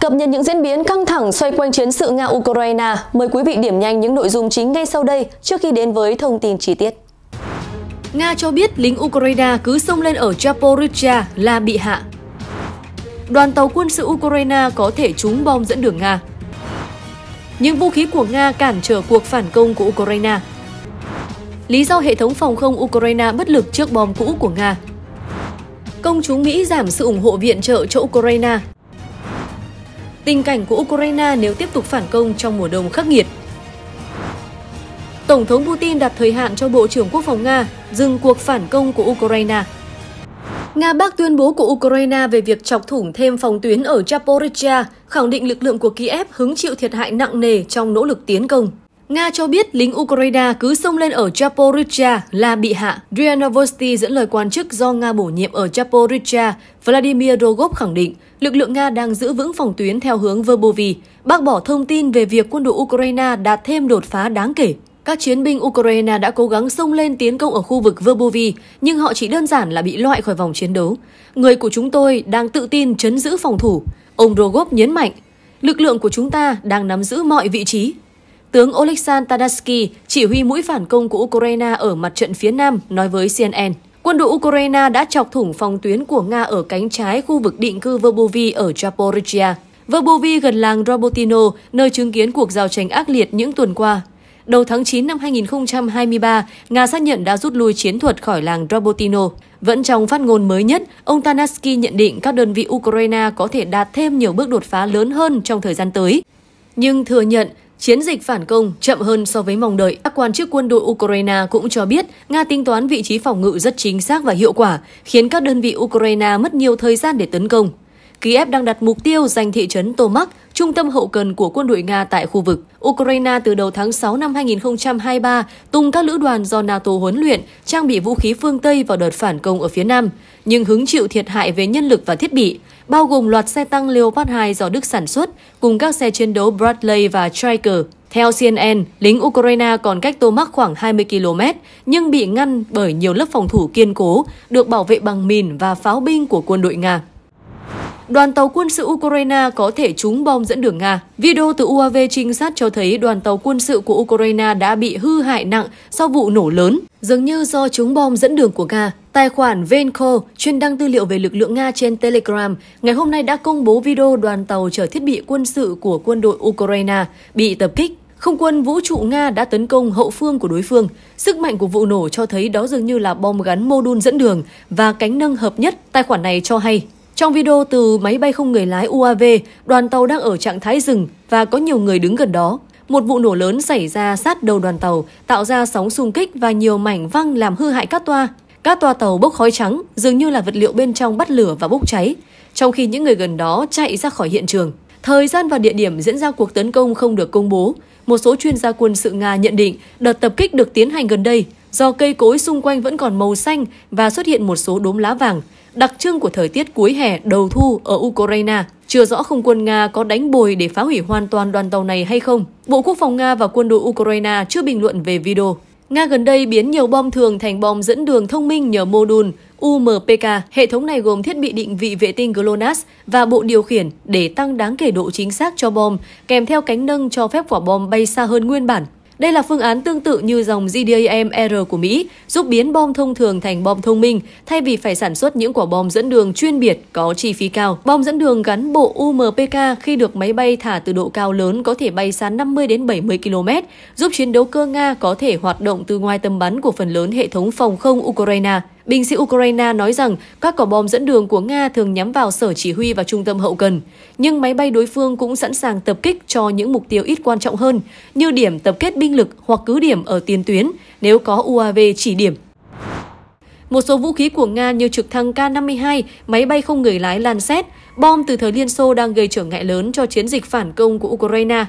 Cập nhật những diễn biến căng thẳng xoay quanh chiến sự Nga-Ukraine, mời quý vị điểm nhanh những nội dung chính ngay sau đây trước khi đến với thông tin chi tiết. Nga cho biết lính Ukraine cứ xông lên ở Zaporizhia là bị hạ. Đoàn tàu quân sự Ukraine có thể trúng bom dẫn đường Nga. Những vũ khí của Nga cản trở cuộc phản công của Ukraine. Lý do hệ thống phòng không Ukraine bất lực trước bom cũ của Nga. Công chúng Mỹ giảm sự ủng hộ viện trợ cho Ukraine tình cảnh của Ukraine nếu tiếp tục phản công trong mùa đông khắc nghiệt. Tổng thống Putin đặt thời hạn cho Bộ trưởng Quốc phòng Nga dừng cuộc phản công của Ukraine. Nga bác tuyên bố của Ukraine về việc chọc thủng thêm phòng tuyến ở Zaporizhia, khẳng định lực lượng của Kiev hứng chịu thiệt hại nặng nề trong nỗ lực tiến công. Nga cho biết lính Ukraine cứ xông lên ở Zaporizhia là bị hạ. Ria dẫn lời quan chức do Nga bổ nhiệm ở Zaporizhia, Vladimir Rogov khẳng định lực lượng Nga đang giữ vững phòng tuyến theo hướng Verbovy, bác bỏ thông tin về việc quân đội Ukraine đạt thêm đột phá đáng kể. Các chiến binh Ukraine đã cố gắng xông lên tiến công ở khu vực Verbovy, nhưng họ chỉ đơn giản là bị loại khỏi vòng chiến đấu. Người của chúng tôi đang tự tin chấn giữ phòng thủ. Ông Rogov nhấn mạnh, lực lượng của chúng ta đang nắm giữ mọi vị trí, Tướng Oleksandr Tadarsky, chỉ huy mũi phản công của Ukraine ở mặt trận phía Nam, nói với CNN. Quân đội Ukraine đã chọc thủng phòng tuyến của Nga ở cánh trái khu vực định cư Verbovy ở Zaporizhia. Verbovy gần làng Robotino, nơi chứng kiến cuộc giao tranh ác liệt những tuần qua. Đầu tháng 9 năm 2023, Nga xác nhận đã rút lui chiến thuật khỏi làng Robotino. Vẫn trong phát ngôn mới nhất, ông Tanaski nhận định các đơn vị Ukraine có thể đạt thêm nhiều bước đột phá lớn hơn trong thời gian tới. Nhưng thừa nhận Chiến dịch phản công chậm hơn so với mong đợi. Các quan chức quân đội Ukraine cũng cho biết Nga tính toán vị trí phòng ngự rất chính xác và hiệu quả, khiến các đơn vị Ukraine mất nhiều thời gian để tấn công. Kiev đang đặt mục tiêu giành thị trấn Tomak, trung tâm hậu cần của quân đội Nga tại khu vực. Ukraine từ đầu tháng 6 năm 2023 tung các lữ đoàn do NATO huấn luyện, trang bị vũ khí phương Tây vào đợt phản công ở phía Nam, nhưng hứng chịu thiệt hại về nhân lực và thiết bị bao gồm loạt xe tăng Leopard 2 do Đức sản xuất cùng các xe chiến đấu Bradley và Striker. Theo CNN, lính Ukraine còn cách Tô Mắc khoảng 20 km nhưng bị ngăn bởi nhiều lớp phòng thủ kiên cố được bảo vệ bằng mìn và pháo binh của quân đội Nga đoàn tàu quân sự Ukraine có thể trúng bom dẫn đường Nga. Video từ UAV trinh sát cho thấy đoàn tàu quân sự của Ukraine đã bị hư hại nặng sau vụ nổ lớn, dường như do trúng bom dẫn đường của Nga. Tài khoản Venco chuyên đăng tư liệu về lực lượng Nga trên Telegram ngày hôm nay đã công bố video đoàn tàu chở thiết bị quân sự của quân đội Ukraine bị tập kích. Không quân vũ trụ Nga đã tấn công hậu phương của đối phương. Sức mạnh của vụ nổ cho thấy đó dường như là bom gắn mô đun dẫn đường và cánh nâng hợp nhất, tài khoản này cho hay. Trong video từ máy bay không người lái UAV, đoàn tàu đang ở trạng thái rừng và có nhiều người đứng gần đó một vụ nổ lớn xảy ra sát đầu đoàn tàu, tạo ra sóng xung kích và nhiều mảnh văng làm hư hại các toa, các toa tàu bốc khói trắng dường như là vật liệu bên trong bắt lửa và bốc cháy, trong khi những người gần đó chạy ra khỏi hiện trường. Thời gian và địa điểm diễn ra cuộc tấn công không được công bố. Một số chuyên gia quân sự Nga nhận định đợt tập kích được tiến hành gần đây do cây cối xung quanh vẫn còn màu xanh và xuất hiện một số đốm lá vàng, đặc trưng của thời tiết cuối hè đầu thu ở Ukraine. Chưa rõ không quân Nga có đánh bồi để phá hủy hoàn toàn đoàn tàu này hay không. Bộ Quốc phòng Nga và quân đội Ukraine chưa bình luận về video. Nga gần đây biến nhiều bom thường thành bom dẫn đường thông minh nhờ mô đun UMPK. Hệ thống này gồm thiết bị định vị vệ tinh GLONASS và bộ điều khiển để tăng đáng kể độ chính xác cho bom, kèm theo cánh nâng cho phép quả bom bay xa hơn nguyên bản đây là phương án tương tự như dòng GDAM-R của Mỹ, giúp biến bom thông thường thành bom thông minh thay vì phải sản xuất những quả bom dẫn đường chuyên biệt có chi phí cao. Bom dẫn đường gắn bộ UMPK khi được máy bay thả từ độ cao lớn có thể bay xa 50 đến 70 km, giúp chiến đấu cơ Nga có thể hoạt động từ ngoài tầm bắn của phần lớn hệ thống phòng không Ukraine. Binh sĩ Ukraine nói rằng các quả bom dẫn đường của Nga thường nhắm vào sở chỉ huy và trung tâm hậu cần, nhưng máy bay đối phương cũng sẵn sàng tập kích cho những mục tiêu ít quan trọng hơn, như điểm tập kết binh lực hoặc cứ điểm ở tiền tuyến nếu có UAV chỉ điểm. Một số vũ khí của Nga như trực thăng K-52, máy bay không người lái lan Lancet, bom từ thời Liên Xô đang gây trở ngại lớn cho chiến dịch phản công của Ukraine.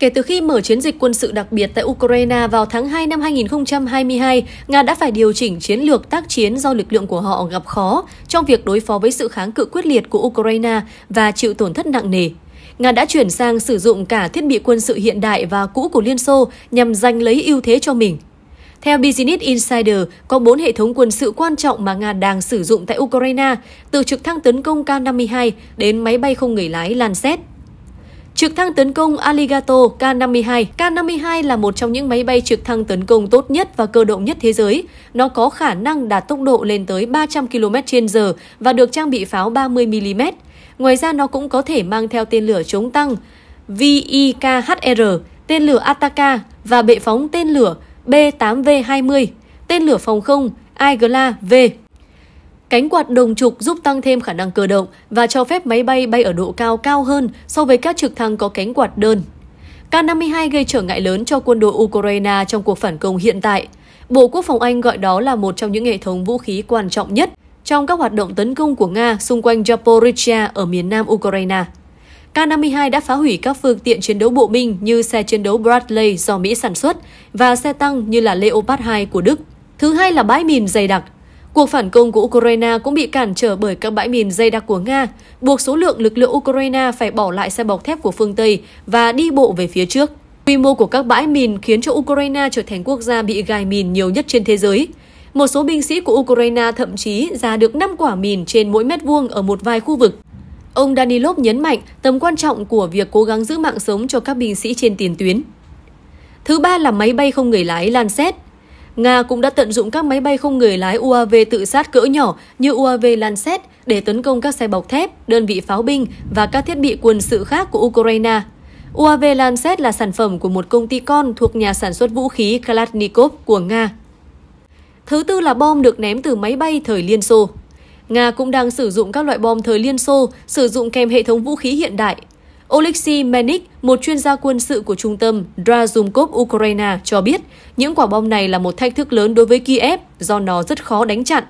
Kể từ khi mở chiến dịch quân sự đặc biệt tại Ukraine vào tháng 2 năm 2022, Nga đã phải điều chỉnh chiến lược tác chiến do lực lượng của họ gặp khó trong việc đối phó với sự kháng cự quyết liệt của Ukraine và chịu tổn thất nặng nề. Nga đã chuyển sang sử dụng cả thiết bị quân sự hiện đại và cũ của Liên Xô nhằm giành lấy ưu thế cho mình. Theo Business Insider, có 4 hệ thống quân sự quan trọng mà Nga đang sử dụng tại Ukraine, từ trực thăng tấn công K-52 đến máy bay không người lái Lancet. Trực thăng tấn công Aligato K-52. K-52 là một trong những máy bay trực thăng tấn công tốt nhất và cơ động nhất thế giới. Nó có khả năng đạt tốc độ lên tới 300 km h và được trang bị pháo 30mm. Ngoài ra nó cũng có thể mang theo tên lửa chống tăng VIKHR, tên lửa Ataka và bệ phóng tên lửa B-8V-20, tên lửa phòng không Igla-V. Cánh quạt đồng trục giúp tăng thêm khả năng cơ động và cho phép máy bay bay ở độ cao cao hơn so với các trực thăng có cánh quạt đơn. K-52 gây trở ngại lớn cho quân đội Ukraine trong cuộc phản công hiện tại. Bộ Quốc phòng Anh gọi đó là một trong những hệ thống vũ khí quan trọng nhất trong các hoạt động tấn công của Nga xung quanh Zaporizhia ở miền nam Ukraine. K-52 đã phá hủy các phương tiện chiến đấu bộ binh như xe chiến đấu Bradley do Mỹ sản xuất và xe tăng như là Leopard 2 của Đức. Thứ hai là bãi mìn dày đặc Cuộc phản công của Ukraine cũng bị cản trở bởi các bãi mìn dây đặc của Nga, buộc số lượng lực lượng Ukraine phải bỏ lại xe bọc thép của phương Tây và đi bộ về phía trước. Quy mô của các bãi mìn khiến cho Ukraine trở thành quốc gia bị gài mìn nhiều nhất trên thế giới. Một số binh sĩ của Ukraine thậm chí ra được 5 quả mìn trên mỗi mét vuông ở một vài khu vực. Ông Danilov nhấn mạnh tầm quan trọng của việc cố gắng giữ mạng sống cho các binh sĩ trên tiền tuyến. Thứ ba là máy bay không người lái Lancet – Nga cũng đã tận dụng các máy bay không người lái UAV tự sát cỡ nhỏ như UAV Lancet để tấn công các xe bọc thép, đơn vị pháo binh và các thiết bị quân sự khác của Ukraine. UAV Lancet là sản phẩm của một công ty con thuộc nhà sản xuất vũ khí Kalashnikov của Nga. Thứ tư là bom được ném từ máy bay thời Liên Xô. Nga cũng đang sử dụng các loại bom thời Liên Xô, sử dụng kèm hệ thống vũ khí hiện đại Oleksiy Menik, một chuyên gia quân sự của trung tâm Drazumkov Ukraine cho biết, những quả bom này là một thách thức lớn đối với Kiev do nó rất khó đánh chặn.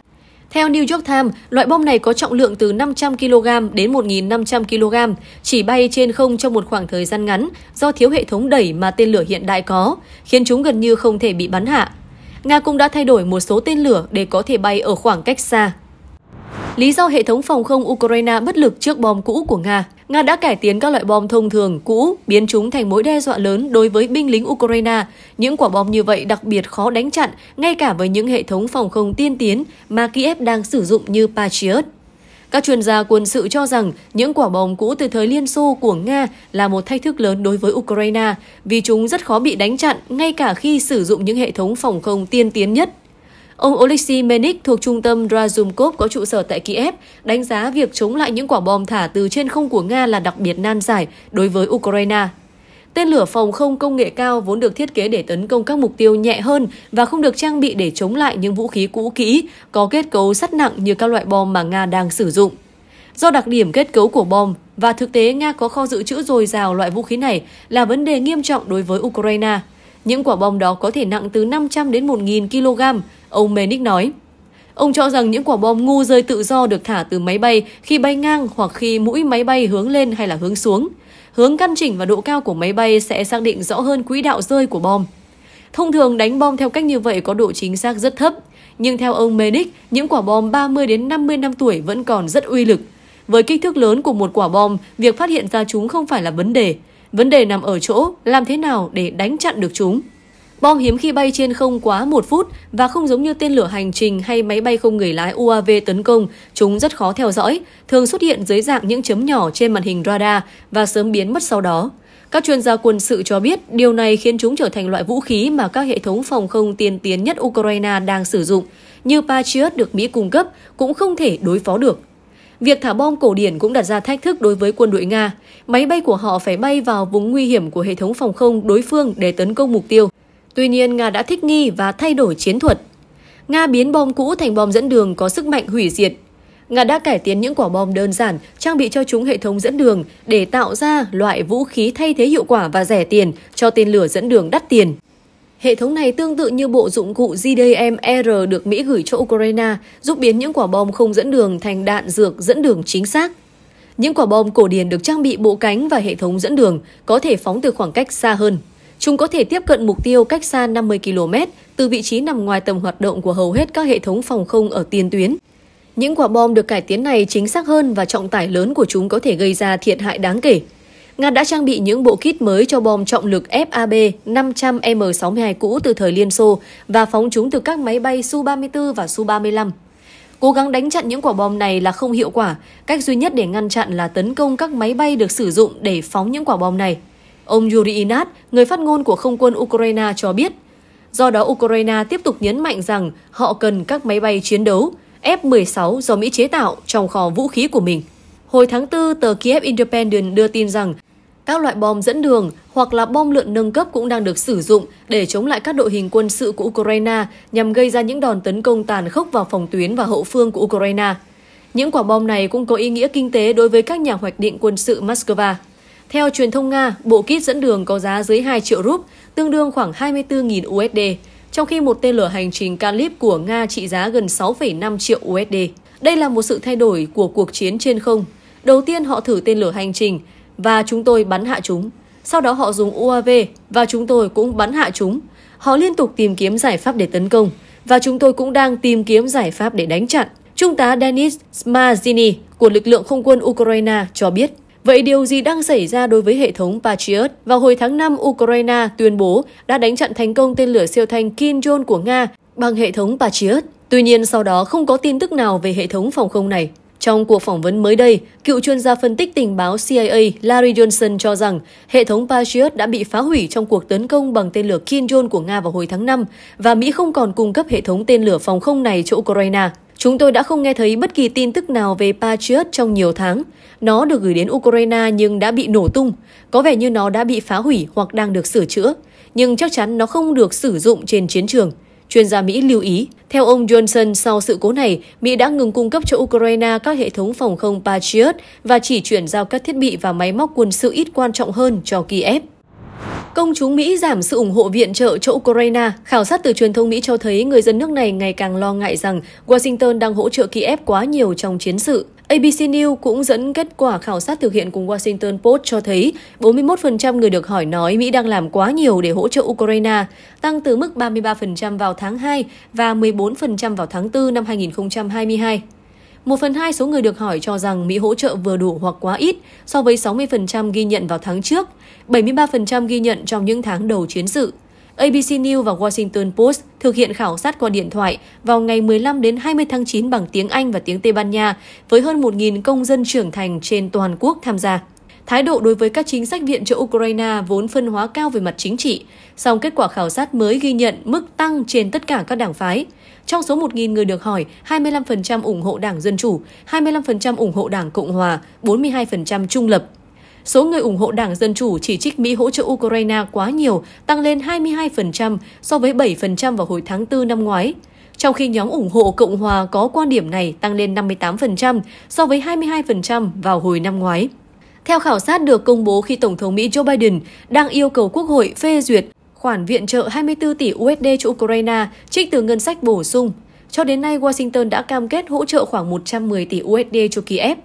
Theo New York Times, loại bom này có trọng lượng từ 500 kg đến 1.500 kg, chỉ bay trên không trong một khoảng thời gian ngắn do thiếu hệ thống đẩy mà tên lửa hiện đại có, khiến chúng gần như không thể bị bắn hạ. Nga cũng đã thay đổi một số tên lửa để có thể bay ở khoảng cách xa. Lý do hệ thống phòng không Ukraine bất lực trước bom cũ của Nga Nga đã cải tiến các loại bom thông thường cũ, biến chúng thành mối đe dọa lớn đối với binh lính Ukraine. Những quả bom như vậy đặc biệt khó đánh chặn, ngay cả với những hệ thống phòng không tiên tiến mà Kiev đang sử dụng như Patriot. Các chuyên gia quân sự cho rằng những quả bom cũ từ thời Liên Xô của Nga là một thách thức lớn đối với Ukraine vì chúng rất khó bị đánh chặn ngay cả khi sử dụng những hệ thống phòng không tiên tiến nhất. Ông Oleksiy Menik thuộc trung tâm Razumkov có trụ sở tại Kiev đánh giá việc chống lại những quả bom thả từ trên không của Nga là đặc biệt nan giải đối với Ukraine. Tên lửa phòng không công nghệ cao vốn được thiết kế để tấn công các mục tiêu nhẹ hơn và không được trang bị để chống lại những vũ khí cũ kỹ có kết cấu sắt nặng như các loại bom mà Nga đang sử dụng. Do đặc điểm kết cấu của bom và thực tế Nga có kho dự trữ dồi dào loại vũ khí này là vấn đề nghiêm trọng đối với Ukraine. Những quả bom đó có thể nặng từ 500 đến 1.000 kg, ông Menick nói. Ông cho rằng những quả bom ngu rơi tự do được thả từ máy bay khi bay ngang hoặc khi mũi máy bay hướng lên hay là hướng xuống. Hướng căn chỉnh và độ cao của máy bay sẽ xác định rõ hơn quỹ đạo rơi của bom. Thông thường đánh bom theo cách như vậy có độ chính xác rất thấp, nhưng theo ông Menick, những quả bom 30 đến 50 năm tuổi vẫn còn rất uy lực. Với kích thước lớn của một quả bom, việc phát hiện ra chúng không phải là vấn đề. Vấn đề nằm ở chỗ làm thế nào để đánh chặn được chúng. Bom hiếm khi bay trên không quá một phút và không giống như tên lửa hành trình hay máy bay không người lái UAV tấn công, chúng rất khó theo dõi, thường xuất hiện dưới dạng những chấm nhỏ trên màn hình radar và sớm biến mất sau đó. Các chuyên gia quân sự cho biết điều này khiến chúng trở thành loại vũ khí mà các hệ thống phòng không tiên tiến nhất Ukraine đang sử dụng, như Patriot được Mỹ cung cấp, cũng không thể đối phó được. Việc thả bom cổ điển cũng đặt ra thách thức đối với quân đội Nga. Máy bay của họ phải bay vào vùng nguy hiểm của hệ thống phòng không đối phương để tấn công mục tiêu. Tuy nhiên, Nga đã thích nghi và thay đổi chiến thuật. Nga biến bom cũ thành bom dẫn đường có sức mạnh hủy diệt. Nga đã cải tiến những quả bom đơn giản, trang bị cho chúng hệ thống dẫn đường để tạo ra loại vũ khí thay thế hiệu quả và rẻ tiền cho tên lửa dẫn đường đắt tiền. Hệ thống này tương tự như bộ dụng cụ JDM-R được Mỹ gửi cho Ukraine, giúp biến những quả bom không dẫn đường thành đạn dược dẫn đường chính xác. Những quả bom cổ điển được trang bị bộ cánh và hệ thống dẫn đường có thể phóng từ khoảng cách xa hơn. Chúng có thể tiếp cận mục tiêu cách xa 50 km từ vị trí nằm ngoài tầm hoạt động của hầu hết các hệ thống phòng không ở tiền tuyến. Những quả bom được cải tiến này chính xác hơn và trọng tải lớn của chúng có thể gây ra thiệt hại đáng kể. Nga đã trang bị những bộ kit mới cho bom trọng lực FAB 500M62 cũ từ thời Liên Xô và phóng chúng từ các máy bay Su-34 và Su-35. Cố gắng đánh chặn những quả bom này là không hiệu quả, cách duy nhất để ngăn chặn là tấn công các máy bay được sử dụng để phóng những quả bom này. Ông Yuri Inat, người phát ngôn của không quân Ukraine cho biết, do đó Ukraine tiếp tục nhấn mạnh rằng họ cần các máy bay chiến đấu F-16 do Mỹ chế tạo trong kho vũ khí của mình. Hồi tháng 4, tờ Kiev Independent đưa tin rằng các loại bom dẫn đường hoặc là bom lượn nâng cấp cũng đang được sử dụng để chống lại các đội hình quân sự của Ukraine nhằm gây ra những đòn tấn công tàn khốc vào phòng tuyến và hậu phương của Ukraine. Những quả bom này cũng có ý nghĩa kinh tế đối với các nhà hoạch định quân sự Moscow. Theo truyền thông Nga, bộ kit dẫn đường có giá dưới 2 triệu rúp, tương đương khoảng 24.000 USD, trong khi một tên lửa hành trình Kalib của Nga trị giá gần 6,5 triệu USD. Đây là một sự thay đổi của cuộc chiến trên không. Đầu tiên họ thử tên lửa hành trình, và chúng tôi bắn hạ chúng. Sau đó họ dùng UAV và chúng tôi cũng bắn hạ chúng. Họ liên tục tìm kiếm giải pháp để tấn công và chúng tôi cũng đang tìm kiếm giải pháp để đánh chặn. Trung tá Denis Smazini của lực lượng không quân Ukraine cho biết. Vậy điều gì đang xảy ra đối với hệ thống Patriot? Vào hồi tháng 5, Ukraine tuyên bố đã đánh chặn thành công tên lửa siêu thanh Kinjol của Nga bằng hệ thống Patriot. Tuy nhiên sau đó không có tin tức nào về hệ thống phòng không này. Trong cuộc phỏng vấn mới đây, cựu chuyên gia phân tích tình báo CIA Larry Johnson cho rằng hệ thống Patriot đã bị phá hủy trong cuộc tấn công bằng tên lửa Kinjal của Nga vào hồi tháng 5 và Mỹ không còn cung cấp hệ thống tên lửa phòng không này cho Ukraine. Chúng tôi đã không nghe thấy bất kỳ tin tức nào về Patriot trong nhiều tháng. Nó được gửi đến Ukraine nhưng đã bị nổ tung. Có vẻ như nó đã bị phá hủy hoặc đang được sửa chữa. Nhưng chắc chắn nó không được sử dụng trên chiến trường. Chuyên gia Mỹ lưu ý, theo ông Johnson, sau sự cố này, Mỹ đã ngừng cung cấp cho Ukraine các hệ thống phòng không Patriot và chỉ chuyển giao các thiết bị và máy móc quân sự ít quan trọng hơn cho Kiev. Công chúng Mỹ giảm sự ủng hộ viện trợ cho Ukraine. Khảo sát từ truyền thông Mỹ cho thấy người dân nước này ngày càng lo ngại rằng Washington đang hỗ trợ Kiev quá nhiều trong chiến sự. ABC News cũng dẫn kết quả khảo sát thực hiện cùng Washington Post cho thấy 41% người được hỏi nói Mỹ đang làm quá nhiều để hỗ trợ Ukraine, tăng từ mức 33% vào tháng 2 và 14% vào tháng 4 năm 2022. 1 phần 2 số người được hỏi cho rằng Mỹ hỗ trợ vừa đủ hoặc quá ít so với 60% ghi nhận vào tháng trước, 73% ghi nhận trong những tháng đầu chiến sự. ABC News và Washington Post thực hiện khảo sát qua điện thoại vào ngày 15 đến 20 tháng 9 bằng tiếng Anh và tiếng Tây Ban Nha với hơn 1.000 công dân trưởng thành trên toàn quốc tham gia. Thái độ đối với các chính sách viện trợ Ukraine vốn phân hóa cao về mặt chính trị, song kết quả khảo sát mới ghi nhận mức tăng trên tất cả các đảng phái. Trong số 1.000 người được hỏi, 25% ủng hộ Đảng Dân Chủ, 25% ủng hộ Đảng Cộng Hòa, 42% trung lập. Số người ủng hộ Đảng Dân Chủ chỉ trích Mỹ hỗ trợ Ukraine quá nhiều, tăng lên 22% so với 7% vào hồi tháng 4 năm ngoái trong khi nhóm ủng hộ Cộng hòa có quan điểm này tăng lên 58% so với 22% vào hồi năm ngoái. Theo khảo sát được công bố khi Tổng thống Mỹ Joe Biden đang yêu cầu Quốc hội phê duyệt khoản viện trợ 24 tỷ USD cho Ukraine trích từ ngân sách bổ sung. Cho đến nay, Washington đã cam kết hỗ trợ khoảng 110 tỷ USD cho Kiev.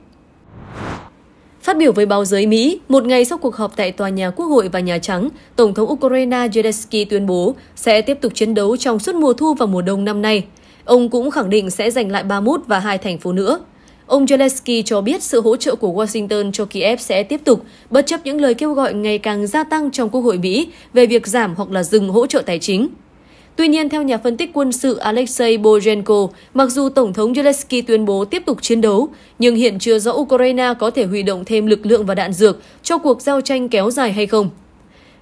Phát biểu với báo giới Mỹ, một ngày sau cuộc họp tại tòa nhà Quốc hội và Nhà Trắng, Tổng thống Ukraine Zelensky tuyên bố sẽ tiếp tục chiến đấu trong suốt mùa thu và mùa đông năm nay. Ông cũng khẳng định sẽ giành lại Bakhmut và hai thành phố nữa. Ông Zelensky cho biết sự hỗ trợ của Washington cho Kiev sẽ tiếp tục, bất chấp những lời kêu gọi ngày càng gia tăng trong Quốc hội Mỹ về việc giảm hoặc là dừng hỗ trợ tài chính. Tuy nhiên, theo nhà phân tích quân sự Alexei Bojenko, mặc dù Tổng thống Zelensky tuyên bố tiếp tục chiến đấu, nhưng hiện chưa rõ Ukraine có thể huy động thêm lực lượng và đạn dược cho cuộc giao tranh kéo dài hay không.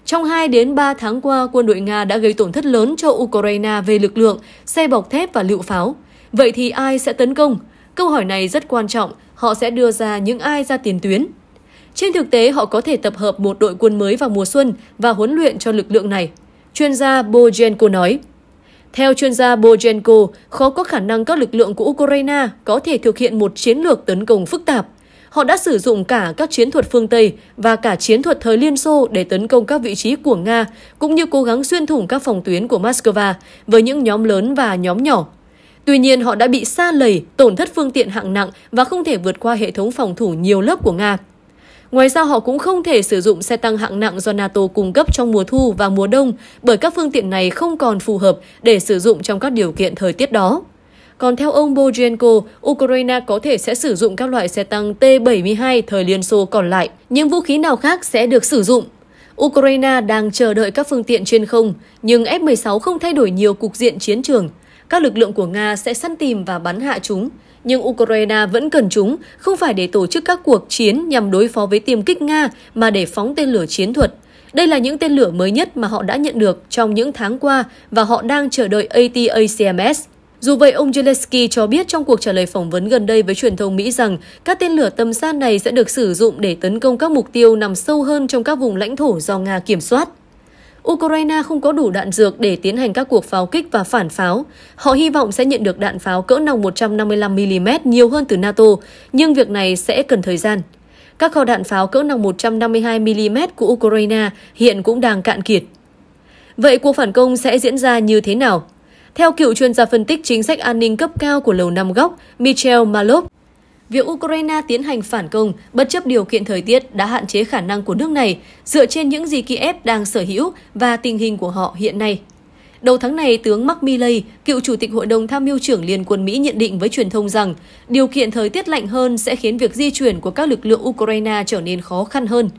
Trong 2 đến 3 tháng qua, quân đội Nga đã gây tổn thất lớn cho Ukraine về lực lượng, xe bọc thép và lựu pháo. Vậy thì ai sẽ tấn công? Câu hỏi này rất quan trọng, họ sẽ đưa ra những ai ra tiền tuyến. Trên thực tế, họ có thể tập hợp một đội quân mới vào mùa xuân và huấn luyện cho lực lượng này. Chuyên gia Bojenko nói, theo chuyên gia Bojenko, khó có khả năng các lực lượng của Ukraine có thể thực hiện một chiến lược tấn công phức tạp. Họ đã sử dụng cả các chiến thuật phương Tây và cả chiến thuật thời Liên Xô để tấn công các vị trí của Nga, cũng như cố gắng xuyên thủng các phòng tuyến của Moscow với những nhóm lớn và nhóm nhỏ. Tuy nhiên, họ đã bị xa lầy, tổn thất phương tiện hạng nặng và không thể vượt qua hệ thống phòng thủ nhiều lớp của Nga. Ngoài ra, họ cũng không thể sử dụng xe tăng hạng nặng do NATO cung cấp trong mùa thu và mùa đông bởi các phương tiện này không còn phù hợp để sử dụng trong các điều kiện thời tiết đó. Còn theo ông Bojenko, Ukraine có thể sẽ sử dụng các loại xe tăng T-72 thời Liên Xô còn lại. Những vũ khí nào khác sẽ được sử dụng? Ukraine đang chờ đợi các phương tiện trên không, nhưng F-16 không thay đổi nhiều cục diện chiến trường – các lực lượng của Nga sẽ săn tìm và bắn hạ chúng. Nhưng Ukraine vẫn cần chúng, không phải để tổ chức các cuộc chiến nhằm đối phó với tiềm kích Nga mà để phóng tên lửa chiến thuật. Đây là những tên lửa mới nhất mà họ đã nhận được trong những tháng qua và họ đang chờ đợi ATACMS. Dù vậy, ông Zelensky cho biết trong cuộc trả lời phỏng vấn gần đây với truyền thông Mỹ rằng các tên lửa tầm xa này sẽ được sử dụng để tấn công các mục tiêu nằm sâu hơn trong các vùng lãnh thổ do Nga kiểm soát. Ukraine không có đủ đạn dược để tiến hành các cuộc pháo kích và phản pháo. Họ hy vọng sẽ nhận được đạn pháo cỡ nòng 155mm nhiều hơn từ NATO, nhưng việc này sẽ cần thời gian. Các kho đạn pháo cỡ nòng 152mm của Ukraine hiện cũng đang cạn kiệt. Vậy cuộc phản công sẽ diễn ra như thế nào? Theo cựu chuyên gia phân tích chính sách an ninh cấp cao của Lầu Năm Góc, Michel Malov, việc Ukraine tiến hành phản công bất chấp điều kiện thời tiết đã hạn chế khả năng của nước này dựa trên những gì Kiev đang sở hữu và tình hình của họ hiện nay. Đầu tháng này, tướng Mark Milley, cựu chủ tịch Hội đồng Tham mưu trưởng Liên quân Mỹ nhận định với truyền thông rằng điều kiện thời tiết lạnh hơn sẽ khiến việc di chuyển của các lực lượng Ukraine trở nên khó khăn hơn.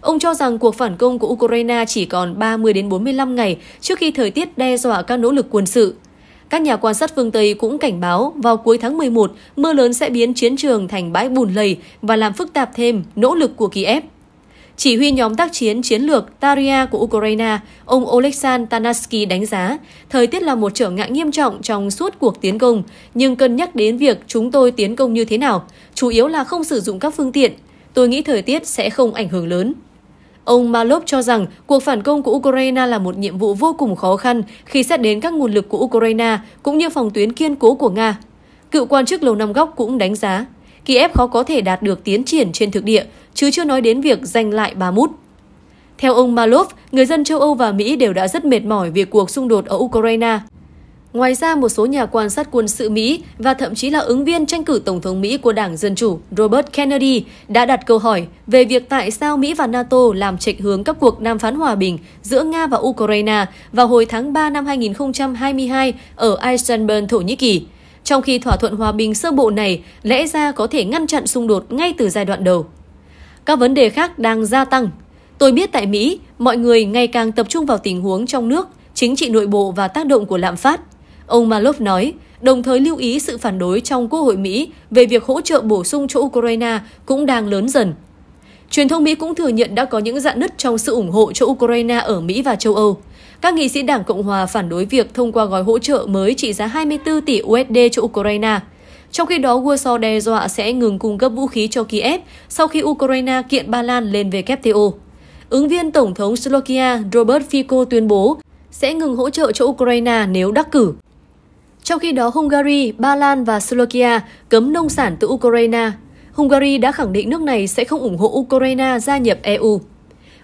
Ông cho rằng cuộc phản công của Ukraine chỉ còn 30 đến 45 ngày trước khi thời tiết đe dọa các nỗ lực quân sự. Các nhà quan sát phương Tây cũng cảnh báo vào cuối tháng 11, mưa lớn sẽ biến chiến trường thành bãi bùn lầy và làm phức tạp thêm nỗ lực của Kiev. Chỉ huy nhóm tác chiến chiến lược Taria của Ukraine, ông Oleksandr Tanaski đánh giá, thời tiết là một trở ngại nghiêm trọng trong suốt cuộc tiến công, nhưng cân nhắc đến việc chúng tôi tiến công như thế nào, chủ yếu là không sử dụng các phương tiện. Tôi nghĩ thời tiết sẽ không ảnh hưởng lớn. Ông Malov cho rằng cuộc phản công của Ukraine là một nhiệm vụ vô cùng khó khăn khi xét đến các nguồn lực của Ukraine cũng như phòng tuyến kiên cố của Nga. Cựu quan chức Lầu Năm Góc cũng đánh giá, Kiev khó có thể đạt được tiến triển trên thực địa, chứ chưa nói đến việc giành lại ba mút. Theo ông Malov, người dân châu Âu và Mỹ đều đã rất mệt mỏi vì cuộc xung đột ở Ukraine Ngoài ra, một số nhà quan sát quân sự Mỹ và thậm chí là ứng viên tranh cử Tổng thống Mỹ của Đảng Dân Chủ Robert Kennedy đã đặt câu hỏi về việc tại sao Mỹ và NATO làm chệch hướng các cuộc đàm phán hòa bình giữa Nga và Ukraine vào hồi tháng 3 năm 2022 ở Istanbul, Thổ Nhĩ Kỳ, trong khi thỏa thuận hòa bình sơ bộ này lẽ ra có thể ngăn chặn xung đột ngay từ giai đoạn đầu. Các vấn đề khác đang gia tăng. Tôi biết tại Mỹ, mọi người ngày càng tập trung vào tình huống trong nước, chính trị nội bộ và tác động của lạm phát – Ông Malov nói, đồng thời lưu ý sự phản đối trong Quốc hội Mỹ về việc hỗ trợ bổ sung cho Ukraine cũng đang lớn dần. Truyền thông Mỹ cũng thừa nhận đã có những dạn nứt trong sự ủng hộ cho Ukraine ở Mỹ và châu Âu. Các nghị sĩ Đảng Cộng Hòa phản đối việc thông qua gói hỗ trợ mới trị giá 24 tỷ USD cho Ukraine. Trong khi đó, Warsaw đe dọa sẽ ngừng cung cấp vũ khí cho Kiev sau khi Ukraine kiện Ba Lan lên WTO. Ứng viên Tổng thống Slovakia Robert Fico tuyên bố sẽ ngừng hỗ trợ cho Ukraine nếu đắc cử. Trong khi đó, Hungary, Ba Lan và Slovakia cấm nông sản từ Ukraine. Hungary đã khẳng định nước này sẽ không ủng hộ Ukraine gia nhập EU.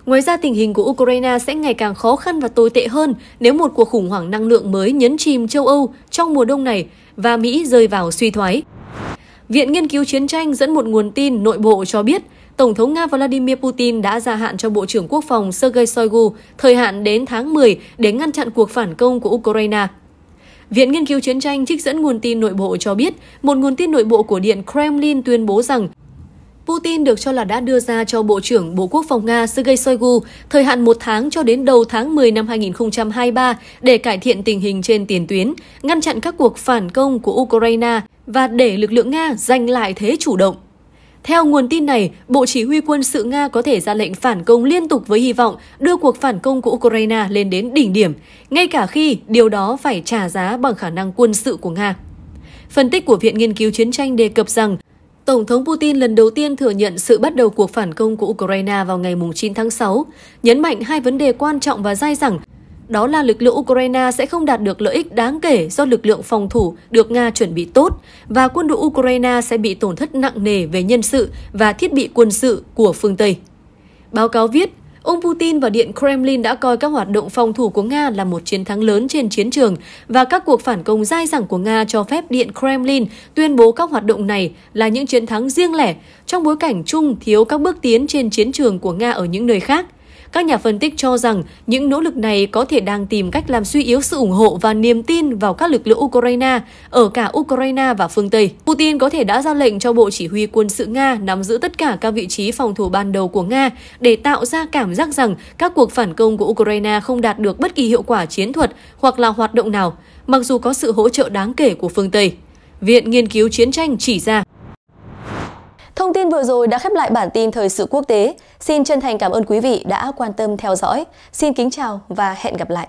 Ngoài ra, tình hình của Ukraine sẽ ngày càng khó khăn và tồi tệ hơn nếu một cuộc khủng hoảng năng lượng mới nhấn chìm châu Âu trong mùa đông này và Mỹ rơi vào suy thoái. Viện Nghiên cứu Chiến tranh dẫn một nguồn tin nội bộ cho biết, Tổng thống Nga Vladimir Putin đã gia hạn cho Bộ trưởng Quốc phòng Sergei Shoigu thời hạn đến tháng 10 để ngăn chặn cuộc phản công của Ukraine. Viện Nghiên cứu Chiến tranh trích dẫn nguồn tin nội bộ cho biết, một nguồn tin nội bộ của Điện Kremlin tuyên bố rằng Putin được cho là đã đưa ra cho Bộ trưởng Bộ Quốc phòng Nga Sergei Shoigu thời hạn một tháng cho đến đầu tháng 10 năm 2023 để cải thiện tình hình trên tiền tuyến, ngăn chặn các cuộc phản công của Ukraine và để lực lượng Nga giành lại thế chủ động. Theo nguồn tin này, Bộ Chỉ huy quân sự Nga có thể ra lệnh phản công liên tục với hy vọng đưa cuộc phản công của Ukraine lên đến đỉnh điểm, ngay cả khi điều đó phải trả giá bằng khả năng quân sự của Nga. Phân tích của Viện Nghiên cứu Chiến tranh đề cập rằng, Tổng thống Putin lần đầu tiên thừa nhận sự bắt đầu cuộc phản công của Ukraine vào ngày 9 tháng 6, nhấn mạnh hai vấn đề quan trọng và dai dẳng đó là lực lượng Ukraine sẽ không đạt được lợi ích đáng kể do lực lượng phòng thủ được Nga chuẩn bị tốt và quân đội Ukraine sẽ bị tổn thất nặng nề về nhân sự và thiết bị quân sự của phương Tây. Báo cáo viết, ông Putin và Điện Kremlin đã coi các hoạt động phòng thủ của Nga là một chiến thắng lớn trên chiến trường và các cuộc phản công dai dẳng của Nga cho phép Điện Kremlin tuyên bố các hoạt động này là những chiến thắng riêng lẻ trong bối cảnh chung thiếu các bước tiến trên chiến trường của Nga ở những nơi khác – các nhà phân tích cho rằng những nỗ lực này có thể đang tìm cách làm suy yếu sự ủng hộ và niềm tin vào các lực lượng Ukraine ở cả Ukraine và phương Tây. Putin có thể đã ra lệnh cho Bộ Chỉ huy quân sự Nga nắm giữ tất cả các vị trí phòng thủ ban đầu của Nga để tạo ra cảm giác rằng các cuộc phản công của Ukraine không đạt được bất kỳ hiệu quả chiến thuật hoặc là hoạt động nào, mặc dù có sự hỗ trợ đáng kể của phương Tây. Viện Nghiên cứu Chiến tranh chỉ ra Thông tin vừa rồi đã khép lại bản tin thời sự quốc tế. Xin chân thành cảm ơn quý vị đã quan tâm theo dõi. Xin kính chào và hẹn gặp lại.